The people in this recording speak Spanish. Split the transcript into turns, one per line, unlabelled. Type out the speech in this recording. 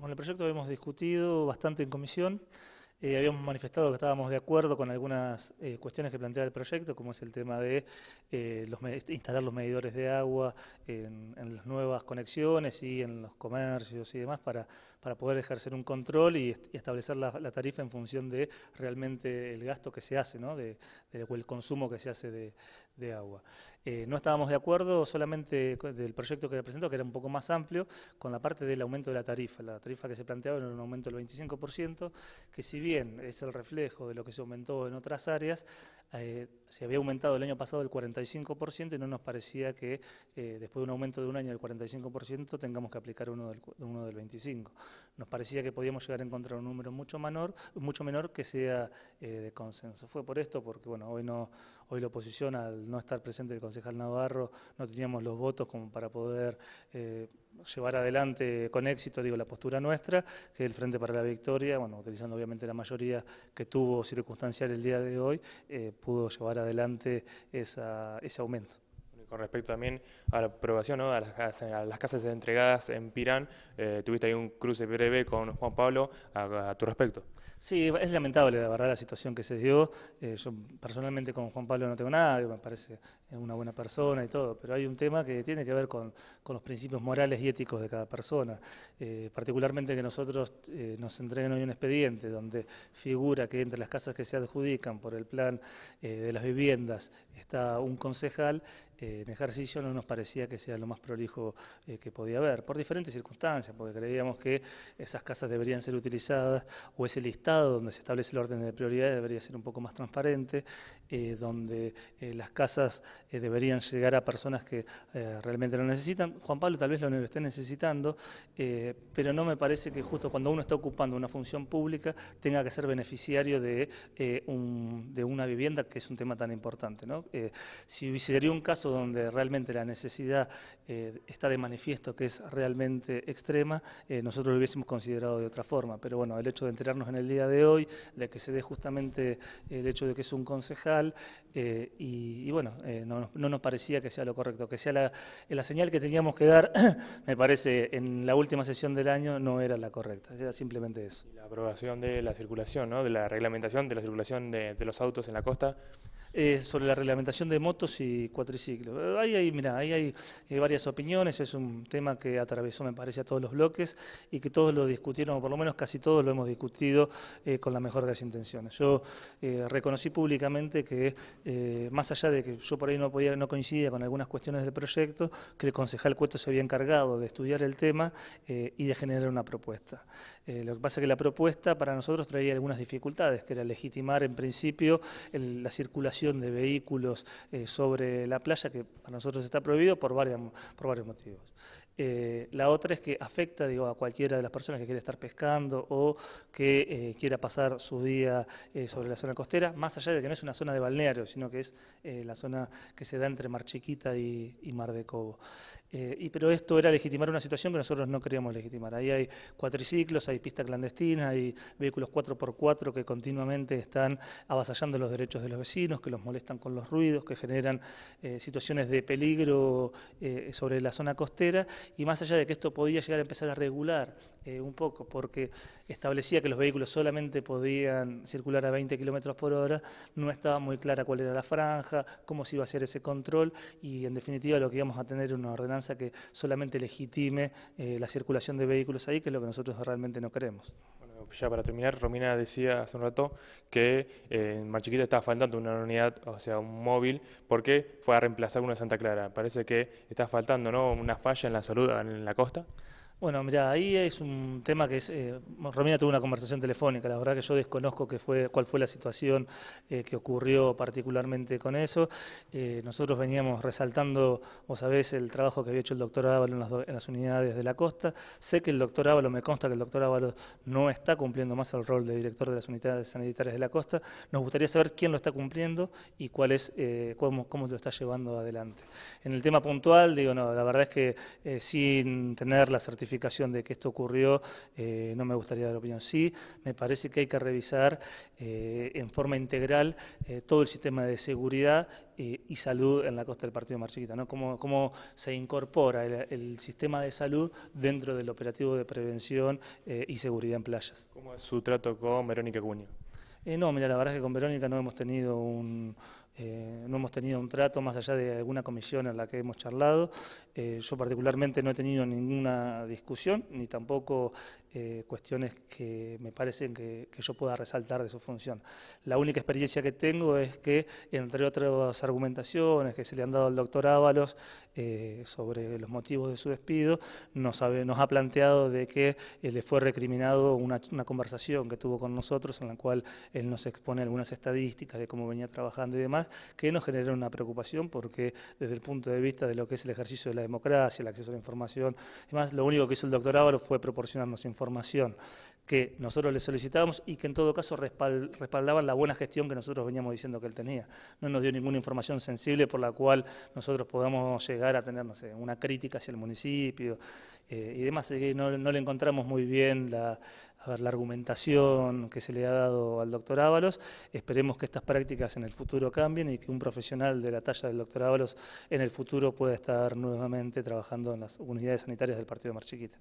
con el proyecto habíamos discutido bastante en comisión. Eh, habíamos manifestado que estábamos de acuerdo con algunas eh, cuestiones que plantea el proyecto, como es el tema de eh, instalar los medidores de agua en, las nuevas conexiones y en los comercios y demás para, poder ejercer un control y, establecer la, tarifa en función de realmente el gasto que se hace, ¿no? de, o el consumo que se hace de agua. Eh, no estábamos de acuerdo solamente del proyecto que presentó, que era un poco más amplio, con la parte del aumento de la tarifa. La tarifa que se planteaba era un aumento del 25%, que si bien es el reflejo de lo que se aumentó en otras áreas, eh, se había aumentado el año pasado el 45% y no nos parecía que eh, después de un aumento de un año del 45% tengamos que aplicar uno del, 25%. Nos parecía que podíamos llegar a encontrar un número mucho menor, mucho menor que sea eh, de consenso. Fue por esto, porque bueno, hoy no, hoy la oposición al no estar presente el concejal Navarro no teníamos los votos como para poder eh, llevar adelante con éxito digo, la postura nuestra, que el Frente para la Victoria, bueno, utilizando obviamente la mayoría que tuvo circunstancial el día de hoy, eh, pudo llevar adelante esa, ese aumento
con respecto también a la aprobación, a, las, casas entregadas en Pirán, eh, tuviste ahí un cruce breve con Juan Pablo a, tu respecto. Sí, es lamentable la verdad la situación que se dio.
Eh, yo personalmente con Juan Pablo no tengo nada, me parece una buena persona y todo, pero hay un tema que tiene que ver con, los principios morales y éticos de cada persona. Eh, particularmente que nosotros nos entreguen hoy un expediente donde figura que entre las casas que se adjudican por el plan de las viviendas está un concejal en ejercicio no nos parecía que sea lo más prolijo eh, que podía haber, por diferentes circunstancias, porque creíamos que esas casas deberían ser utilizadas o ese listado donde se establece el orden de prioridad debería ser un poco más transparente, eh, donde eh, las casas deberían llegar a personas que realmente lo necesitan. Juan Pablo tal vez lo esté necesitando, pero no me parece que justo cuando uno está ocupando una función pública tenga que ser beneficiario de, una vivienda, que es un tema tan importante. si un caso donde donde realmente la necesidad eh, está de manifiesto que es realmente extrema, eh, nosotros lo hubiésemos considerado de otra forma. Pero bueno, el hecho de enterarnos en el día de hoy, de que se dé justamente el hecho de que es un concejal, eh, y, bueno, no, no, nos parecía que sea lo correcto, que sea la, la señal que teníamos que dar, me parece, en la última sesión del año no era la correcta, era simplemente eso.
la aprobación de la circulación, ¿no? de la reglamentación de la circulación de, de los autos en la costa. Eh, sobre la reglamentación de motos y cuatriciclos. Ahí, eh,
ahí, hay, eh, varias opiniones, es un tema que atravesó, me parece, a todos los bloques y que todos lo discutieron, o por lo menos casi todos lo hemos discutido con la mejor de las intenciones. Yo reconocí públicamente que, más allá de que yo por ahí no, podía, no coincidía con algunas cuestiones del proyecto, que el concejal Cueto se había encargado de estudiar el tema y de generar una propuesta. lo que pasa es que la propuesta para nosotros traía algunas dificultades, que era legitimar en principio la circulación de vehículos eh, sobre la playa, que para nosotros está prohibido por, por varios motivos. Eh, la otra es que afecta digo, a cualquiera de las personas que quiere estar pescando o que eh, quiera pasar su día sobre la zona costera, más allá de que no es una zona de balneario, sino que es la zona que se da entre Mar Chiquita y Mar de Cobo. Eh, y, pero esto era legitimar una situación que nosotros no queríamos legitimar. Ahí hay cuatriciclos, hay pistas clandestina, hay vehículos 4x4 que continuamente están avasallando los derechos de los vecinos, que los molestan con los ruidos, que generan eh, situaciones de peligro eh, sobre la zona costera. Y más allá de que esto podía llegar a empezar a regular un poco, porque establecía que los vehículos solamente podían circular a 20 kilómetros por hora, no estaba muy clara cuál era la franja, cómo se iba a hacer ese control y, en definitiva, lo que íbamos a tener era una ordenanza que solamente legitime eh, la circulación de vehículos ahí, que es lo que nosotros
realmente no queremos. ya para terminar, Romina decía hace un rato que eh, en Marchiquita estaba faltando una unidad, o sea, un móvil, porque fue a reemplazar una Santa Clara. Parece que está faltando ¿no? una falla en la salud en la costa.
Bueno, mira, ahí es un tema que es. Eh, Romina tuvo una conversación telefónica, la verdad que yo desconozco fue, cuál fue la situación eh, que ocurrió particularmente con eso. Eh, nosotros veníamos resaltando, vos sabés, el trabajo que había hecho el doctor Ávalo en las, unidades de la costa. Sé que el doctor Ávalo, me consta que el doctor Ávalo no está cumpliendo más el rol de director de las unidades sanitarias de la costa. Nos gustaría saber quién lo está cumpliendo y cuál es, cómo, cómo, lo está llevando adelante. En el tema puntual, digo, no, la verdad es que sin tener la certificación de que esto ocurrió, eh, no me gustaría dar opinión. Sí, me parece que hay que revisar eh, en forma integral eh, todo el sistema de seguridad y salud en la costa del Partido Chiquita ¿no? Cómo, cómo se incorpora el, sistema de salud dentro del operativo de prevención y seguridad en playas.
¿Cómo es su trato con Verónica Cuño?
Eh, no, mira, la verdad es que con Verónica no hemos tenido un, eh, no hemos tenido un trato más allá de alguna comisión en la que hemos charlado. Eh, yo particularmente no he tenido ninguna discusión, ni tampoco eh, cuestiones que me parecen que, yo pueda resaltar de su función. La única experiencia que tengo es que, entre otras argumentaciones que se le han dado al doctor Ábalos eh, sobre los motivos de su despido, nos, ha, nos ha planteado de que eh, le fue recriminado una, conversación que tuvo con nosotros en la cual él nos expone algunas estadísticas de cómo venía trabajando y demás, que nos genera una preocupación porque desde el punto de vista de lo que es el ejercicio de la democracia, el acceso a la información y demás, lo único que hizo el doctor Ábalos fue proporcionarnos información información que nosotros le solicitábamos y que en todo caso respaldaban la buena gestión que nosotros veníamos diciendo que él tenía. No nos dio ninguna información sensible por la cual nosotros podamos llegar a tener, no sé, una crítica hacia el municipio eh, y demás. Eh, no, le encontramos muy bien la, la argumentación que se le ha dado al doctor Ábalos. Esperemos que estas prácticas en el futuro cambien y que un profesional de la talla del doctor Ábalos en el futuro pueda estar nuevamente trabajando en las unidades sanitarias del partido Marchiquita.